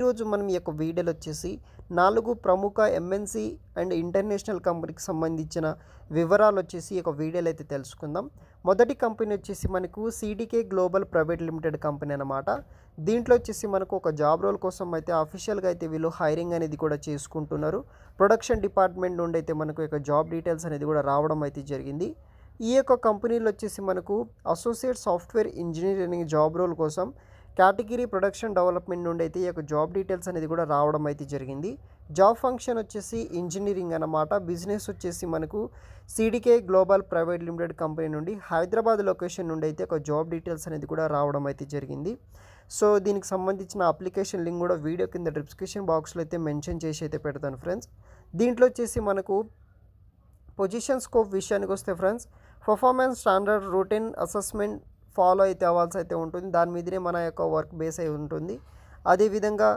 ఈరోజు మనం ఈ యొక్క వీడియోలో వచ్చేసి నాలుగు ప్రముఖ ఎంఎన్సి అండ్ ఇంటర్నేషనల్ కంపెనీకి సంబంధించిన వివరాలు వచ్చేసి ఈ యొక్క వీడియోలు అయితే తెలుసుకుందాం మొదటి కంపెనీ వచ్చేసి మనకు CDK global private limited company అనమాట దీంట్లో వచ్చేసి మనకు ఒక జాబ్ రోల్ కోసం అయితే అఫీషియల్గా అయితే వీళ్ళు హైరింగ్ అనేది కూడా చేసుకుంటున్నారు ప్రొడక్షన్ డిపార్ట్మెంట్ నుండి అయితే మనకు యొక్క జాబ్ డీటెయిల్స్ అనేది కూడా రావడం అయితే జరిగింది ఈ యొక్క కంపెనీలు వచ్చేసి మనకు associate software engineering job role కోసం కేటగిరీ ప్రొడక్షన్ డెవలప్మెంట్ నుండి అయితే ఈ యొక్క జాబ్ డీటెయిల్స్ అనేది కూడా రావడం అయితే జరిగింది జాబ్ ఫంక్షన్ వచ్చేసి ఇంజనీరింగ్ అనమాట బిజినెస్ వచ్చేసి మనకు CDK global private limited company నుండి హైదరాబాద్ లొకేషన్ నుండి అయితే ఒక జాబ్ డీటెయిల్స్ అనేది కూడా రావడం అయితే జరిగింది సో దీనికి సంబంధించిన అప్లికేషన్ లింక్ కూడా వీడియో కింద డిస్క్రిప్షన్ బాక్స్లో అయితే మెన్షన్ చేసి అయితే పెడతాను ఫ్రెండ్స్ దీంట్లో వచ్చేసి మనకు పొజిషన్ స్కోప్ విషయానికి వస్తే friends performance standard routine assessment follow అయితే అవ్వాల్సి అయితే ఉంటుంది దాని మీదనే మన యొక్క వర్క్ బేస్ అయి ఉంటుంది అదేవిధంగా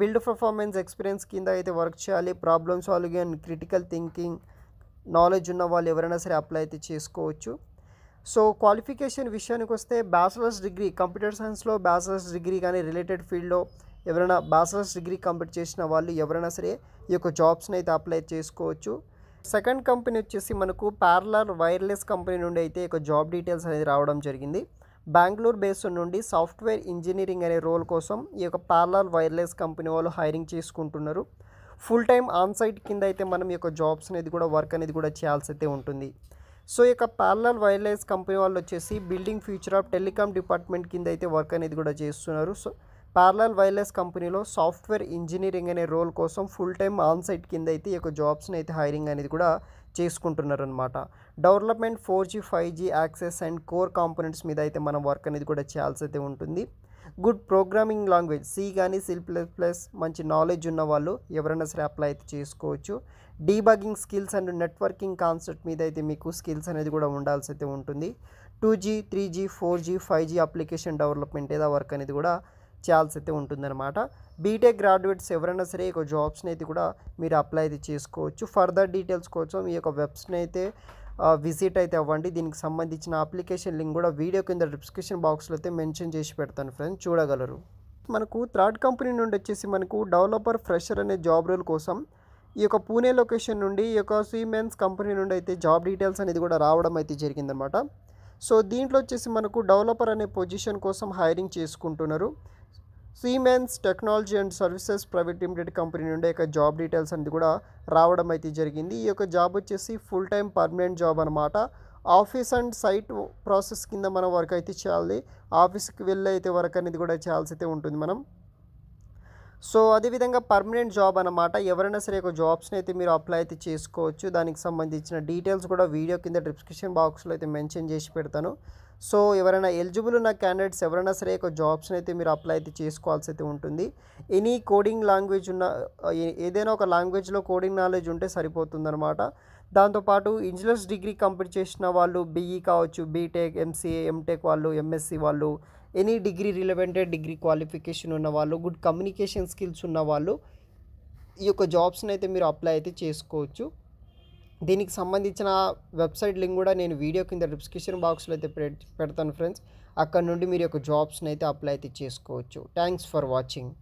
బిల్డ్ పర్ఫార్మెన్స్ ఎక్స్పీరియన్స్ కింద అయితే వర్క్ చేయాలి problem solving and critical thinking knowledge ఉన్న వాళ్ళు ఎవరైనా సరే అప్లై అయితే చేసుకోవచ్చు సో క్వాలిఫికేషన్ విషయానికి వస్తే బ్యాచలర్స్ డిగ్రీ కంప్యూటర్ సైన్స్లో బ్యాచలర్స్ డిగ్రీ కానీ రిలేటెడ్ ఫీల్డ్లో ఎవరైనా బ్యాచలర్స్ డిగ్రీ కంప్లీట్ చేసిన వాళ్ళు ఎవరైనా సరే ఈ యొక్క జాబ్స్ని అయితే అప్లై చేసుకోవచ్చు సెకండ్ కంపెనీ వచ్చేసి మనకు పార్లర్ వైర్లెస్ కంపెనీ నుండి అయితే ఒక జాబ్ డీటెయిల్స్ అనేది రావడం జరిగింది బెంగళూరు బేస్డ్ నుండి సాఫ్ట్వేర్ ఇంజనీరింగ్ అనే రోల్ కోసం ఈ యొక్క పార్లర్ వైర్లెస్ కంపెనీ వాళ్ళు హైరింగ్ చేసుకుంటున్నారు ఫుల్ టైం ఆన్ సైట్ కింద అయితే మనం ఈ యొక్క జాబ్స్ అనేది కూడా వర్క్ అనేది కూడా చేయాల్సి అయితే ఉంటుంది సో ఈ యొక్క పార్లర్ వైర్లెస్ కంపెనీ వాళ్ళు వచ్చేసి building future of telecom department కింద అయితే వర్క్ అనేది కూడా చేస్తున్నారు సో పార్లల్ వైర్లెస్ కంపెనీలో సాఫ్ట్వేర్ ఇంజనీరింగ్ అనే రోల్ కోసం ఫుల్ టైం ఆన్ సైట్ కింద అయితే ఈ యొక్క జాబ్స్ని అయితే హైరింగ్ అనేది కూడా చేసుకుంటున్నారనమాట development four G five G access and core components మీద అయితే మనం వర్క్ అనేది కూడా చేయాల్సి అయితే ఉంటుంది గుడ్ ప్రోగ్రామింగ్ లాంగ్వేజ్ సి కానీ సిల్ ప్లస్ ప్లస్ మంచి నాలెడ్జ్ ఉన్న వాళ్ళు ఎవరైనా సరే అప్లై అయితే చేసుకోవచ్చు debugging skills and networking concept మీద అయితే మీకు స్కిల్స్ అనేది కూడా ఉండాల్సి అయితే ఉంటుంది two G three G four G five G application development ఏదో వర్క్ అనేది కూడా ఛాన్స్ అయితే ఉంటుందన్నమాట బీటెక్ గ్రాడ్యుయేట్స్ ఎవరైనా సరే ఈ యొక్క జాబ్స్ని అయితే కూడా మీరు అప్లై అయితే చేసుకోవచ్చు ఫర్దర్ డీటెయిల్స్ కోసం ఈ యొక్క వెబ్స్ని అయితే విజిట్ అయితే అవ్వండి దీనికి సంబంధించిన అప్లికేషన్ లింక్ కూడా వీడియో కింద డిస్క్రిప్షన్ బాక్స్లో అయితే మెన్షన్ చేసి పెడతాను ఫ్రెండ్స్ చూడగలరు మనకు థర్డ్ కంపెనీ నుండి వచ్చేసి మనకు డెవలపర్ ఫ్రెషర్ అనే జాబ్ రోల్ కోసం ఈ యొక్క పూణే లొకేషన్ నుండి ఈ యొక్క సిమెన్స్ కంపెనీ నుండి అయితే జాబ్ డీటెయిల్స్ అనేది కూడా రావడం అయితే జరిగిందనమాట సో దీంట్లో వచ్చేసి మనకు డెవలపర్ అనే పొజిషన్ కోసం హైరింగ్ చేసుకుంటున్నారు Siemens technology and services private limited company నుండి యొక్క జాబ్ డీటెయిల్స్ అనేది కూడా రావడం అయితే జరిగింది ఈ యొక్క జాబ్ వచ్చేసి ఫుల్ టైం పర్మనెంట్ జాబ్ అనమాట ఆఫీస్ అండ్ సైట్ ప్రాసెస్ కింద మనం వర్క్ అయితే చేయాలి ఆఫీస్కి వెళ్ళి అయితే వర్క్ అనేది కూడా చేయాల్సి అయితే ఉంటుంది మనం సో అదేవిధంగా పర్మనెంట్ జాబ్ అనమాట ఎవరైనా సరే ఒక జాబ్స్ని అయితే మీరు అప్లై అయితే చేసుకోవచ్చు దానికి సంబంధించిన డీటెయిల్స్ కూడా వీడియో కింద డిస్క్రిప్షన్ బాక్స్లో అయితే మెన్షన్ చేసి పెడతాను సో ఎవరైనా ఎలిజిబుల్ ఉన్న క్యాండిడేట్స్ ఎవరైనా సరే ఒక జాబ్స్ని అయితే మీరు అప్లై అయితే చేసుకోవాల్సి అయితే ఉంటుంది ఎనీ కోడింగ్ లాంగ్వేజ్ ఉన్న ఏదైనా ఒక లాంగ్వేజ్లో కోడింగ్ నాలెడ్జ్ ఉంటే సరిపోతుందన్నమాట దాంతోపాటు ఇంజనీర్స్ డిగ్రీ కంప్లీట్ చేసిన వాళ్ళు బీఈ కావచ్చు బీటెక్ ఎంసీఏ ఎంటెక్ వాళ్ళు ఎంఎస్సి వాళ్ళు any degree relevant degree qualification ఉన్నవాళ్ళు గుడ్ కమ్యూనికేషన్ స్కిల్స్ ఉన్నవాళ్ళు ఈ యొక్క జాబ్స్ని అయితే మీరు అప్లై అయితే చేసుకోవచ్చు దీనికి సంబంధించిన వెబ్సైట్ లింక్ కూడా నేను వీడియో కింద డిస్క్రిప్షన్ బాక్స్లో అయితే పెడతాను ఫ్రెండ్స్ అక్కడ నుండి మీరు యొక్క జాబ్స్ని అయితే అప్లై అయితే చేసుకోవచ్చు థ్యాంక్స్ ఫర్ వాచింగ్